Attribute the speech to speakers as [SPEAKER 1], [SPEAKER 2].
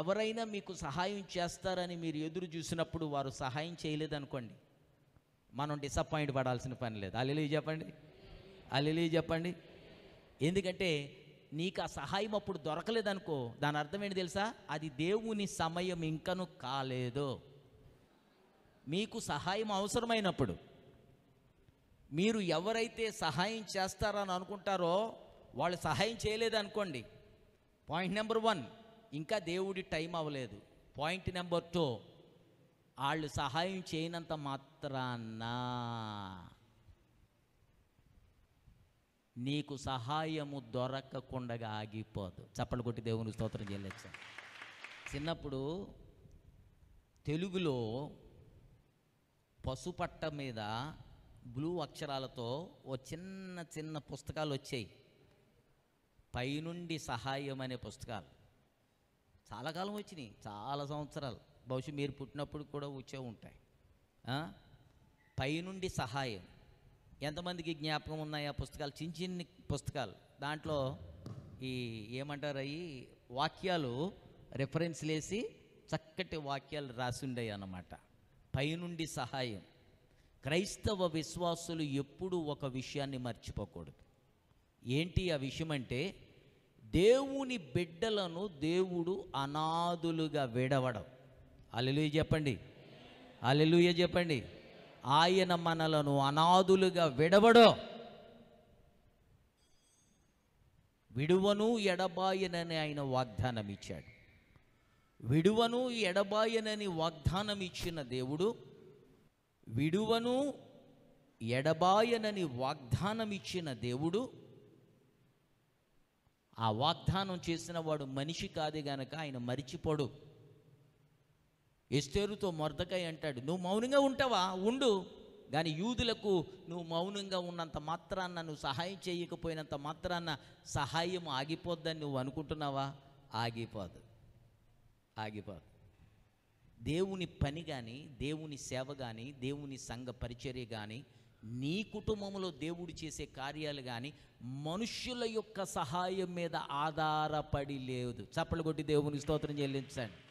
[SPEAKER 1] ఎవరైనా మీకు సహాయం చేస్తారని మీరు ఎదురు చూసినప్పుడు వారు సహాయం చేయలేదనుకోండి మనం డిసప్పాయింట్ పడాల్సిన పని లేదు అల్లెలు చెప్పండి అల్లెలు చెప్పండి ఎందుకంటే నీకు ఆ సహాయం అప్పుడు దొరకలేదనుకో దాని అర్థం ఏంటి తెలుసా అది దేవుని సమయం ఇంకను కాలేదు మీకు సహాయం అవసరమైనప్పుడు మీరు ఎవరైతే సహాయం చేస్తారని అనుకుంటారో వాళ్ళు సహాయం చేయలేదనుకోండి పాయింట్ నెంబర్ వన్ ఇంకా దేవుడి టైం అవ్వలేదు పాయింట్ నెంబర్ టూ వాళ్ళు సహాయం చేయనంత మాత్రాన్న నీకు సహాయము దొరకకుండా ఆగిపోదు చప్పలు కొట్టి దేవుని స్తోత్రం చేయలేచ్చు చిన్నప్పుడు తెలుగులో పసుపట్ట మీద బ్లూ అక్షరాలతో ఓ చిన్న చిన్న పుస్తకాలు వచ్చాయి పైనుండి సహాయం అనే పుస్తకాలు చాలా కాలం వచ్చినాయి చాలా సంవత్సరాలు బహుశా మీరు పుట్టినప్పుడు కూడా వచ్చే ఉంటాయి పైనుండి సహాయం ఎంతమందికి జ్ఞాపకం ఉన్నాయి ఆ పుస్తకాలు చిన్న చిన్న పుస్తకాలు దాంట్లో ఈ ఏమంటారు అవి వాక్యాలు రెఫరెన్స్లు వేసి చక్కటి వాక్యాలు ఉండేవి అన్నమాట పైనుండి సహాయం క్రైస్తవ విశ్వాసులు ఎప్పుడూ ఒక విషయాన్ని మర్చిపోకూడదు ఏంటి ఆ విషయం అంటే దేవుని బిడ్డలను దేవుడు అనాథులుగా విడవడం అలెలుయ చెప్పండి అలెలుయ చెప్పండి ఆయన మనలను అనాథులుగా విడవడో విడువను ఎడబాయనని ఆయన వాగ్దానం ఇచ్చాడు విడువను ఎడబాయనని వాగ్దానం ఇచ్చిన దేవుడు విడువను ఎడబాయనని వాగ్దానం ఇచ్చిన దేవుడు ఆ వాగ్దానం చేసిన వాడు మనిషి కాదే గనక ఆయన మరిచిపోడు ఎస్తేరుతో మొరదకాయ అంటాడు నువ్వు మౌనంగా ఉంటావా ఉండు కానీ యూదులకు నువ్వు మౌనంగా ఉన్నంత మాత్రాన్న నువ్వు సహాయం చేయకపోయినంత మాత్రాన్న సహాయం ఆగిపోద్దని నువ్వు అనుకుంటున్నావా ఆగిపోదు ఆగిపోదు దేవుని పని కానీ దేవుని సేవ కానీ దేవుని సంఘ పరిచర్య కానీ నీ కుటుంబంలో దేవుడు చేసే కార్యాలు కానీ మనుష్యుల యొక్క సహాయం మీద ఆధారపడి లేదు చప్పలు కొట్టి దేవుని స్తోత్రం చెల్లించండి